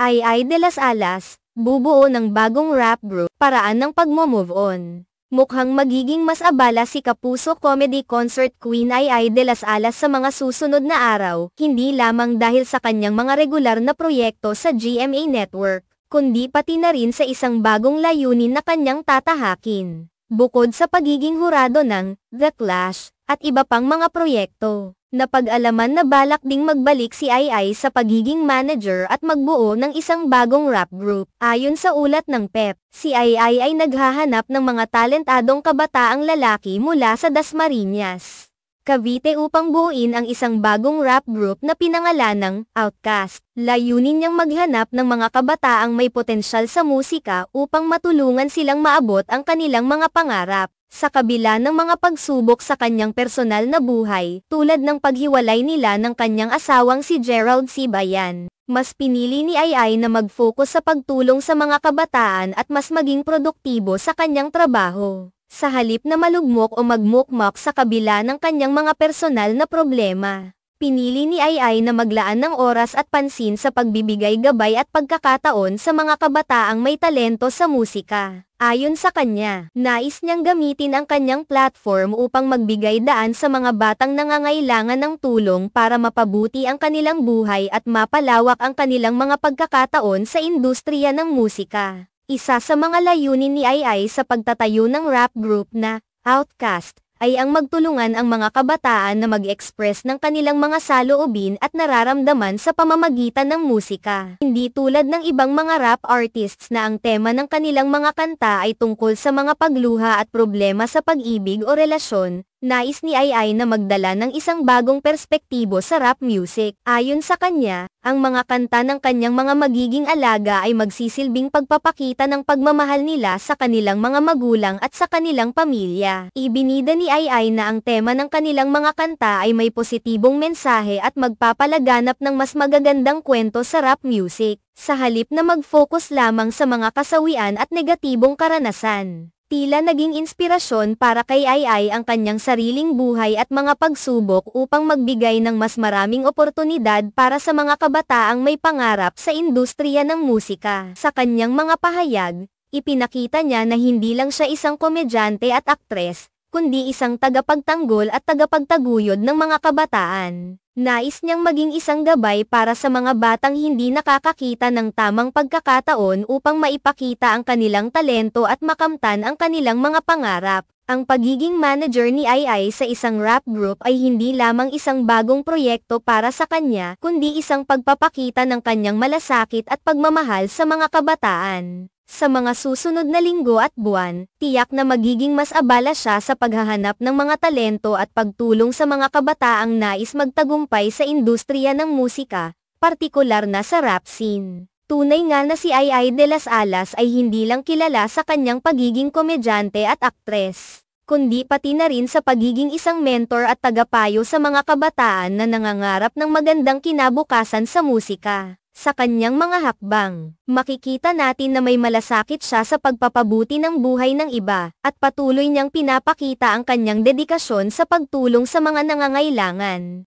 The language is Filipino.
ay ay de las alas, bubuo ng bagong rap group, paraan ng pagmo-move on. Mukhang magiging mas abala si Kapuso Comedy Concert Queen ay ay de las alas sa mga susunod na araw, hindi lamang dahil sa kanyang mga regular na proyekto sa GMA Network, kundi pati na rin sa isang bagong layunin na kanyang tatahakin. Bukod sa pagiging hurado ng The Clash at iba pang mga proyekto. Napag-alaman na balak ding magbalik si Ai sa pagiging manager at magbuo ng isang bagong rap group. Ayon sa ulat ng PEP, e si Ai ay naghahanap ng mga talentadong kabataang lalaki mula sa Dasmariñas. Cavite upang buuin ang isang bagong rap group na pinangalan ng Outcast. Layunin niyang maghanap ng mga kabataang may potensyal sa musika upang matulungan silang maabot ang kanilang mga pangarap. Sa kabila ng mga pagsubok sa kanyang personal na buhay, tulad ng paghiwalay nila ng kanyang asawang si Gerald C. Bayan, mas pinili ni Ai na mag-focus sa pagtulong sa mga kabataan at mas maging produktibo sa kanyang trabaho. Sa halip na malugmok o magmukmok sa kabila ng kanyang mga personal na problema. Pinili ni Ai na maglaan ng oras at pansin sa pagbibigay gabay at pagkakataon sa mga kabataang may talento sa musika. Ayon sa kanya, nais niyang gamitin ang kanyang platform upang magbigay daan sa mga batang nangangailangan ng tulong para mapabuti ang kanilang buhay at mapalawak ang kanilang mga pagkakataon sa industriya ng musika. Isa sa mga layunin ni Ai sa pagtatayo ng rap group na Outcast ay ang magtulungan ang mga kabataan na mag-express ng kanilang mga saloobin at nararamdaman sa pamamagitan ng musika. Hindi tulad ng ibang mga rap artists na ang tema ng kanilang mga kanta ay tungkol sa mga pagluha at problema sa pag-ibig o relasyon, Nais ni Ai na magdala ng isang bagong perspektibo sa rap music. Ayon sa kanya, ang mga kanta ng kanyang mga magiging alaga ay magsisilbing pagpapakita ng pagmamahal nila sa kanilang mga magulang at sa kanilang pamilya. Ibinida ni Ai na ang tema ng kanilang mga kanta ay may positibong mensahe at magpapalaganap ng mas magagandang kwento sa rap music, sa halip na mag-focus lamang sa mga kasawian at negatibong karanasan. Tila naging inspirasyon para kay Ai ang kanyang sariling buhay at mga pagsubok upang magbigay ng mas maraming oportunidad para sa mga kabataang may pangarap sa industriya ng musika. Sa kanyang mga pahayag, ipinakita niya na hindi lang siya isang komedyante at aktres, kundi isang tagapagtanggol at tagapagtaguyod ng mga kabataan. Nais niyang maging isang gabay para sa mga batang hindi nakakakita ng tamang pagkakataon upang maipakita ang kanilang talento at makamtan ang kanilang mga pangarap. Ang pagiging manager ni II sa isang rap group ay hindi lamang isang bagong proyekto para sa kanya, kundi isang pagpapakita ng kanyang malasakit at pagmamahal sa mga kabataan. Sa mga susunod na linggo at buwan, tiyak na magiging mas abala siya sa paghahanap ng mga talento at pagtulong sa mga kabataang nais magtagumpay sa industriya ng musika, partikular na sa rap scene. Tunay nga na si Ai de las Alas ay hindi lang kilala sa kanyang pagiging komedyante at aktres, kundi pati na rin sa pagiging isang mentor at tagapayo sa mga kabataan na nangangarap ng magandang kinabukasan sa musika sa kanyang mga hakbang. Makikita natin na may malasakit siya sa pagpapabuti ng buhay ng iba, at patuloy niyang pinapakita ang kanyang dedikasyon sa pagtulong sa mga nangangailangan.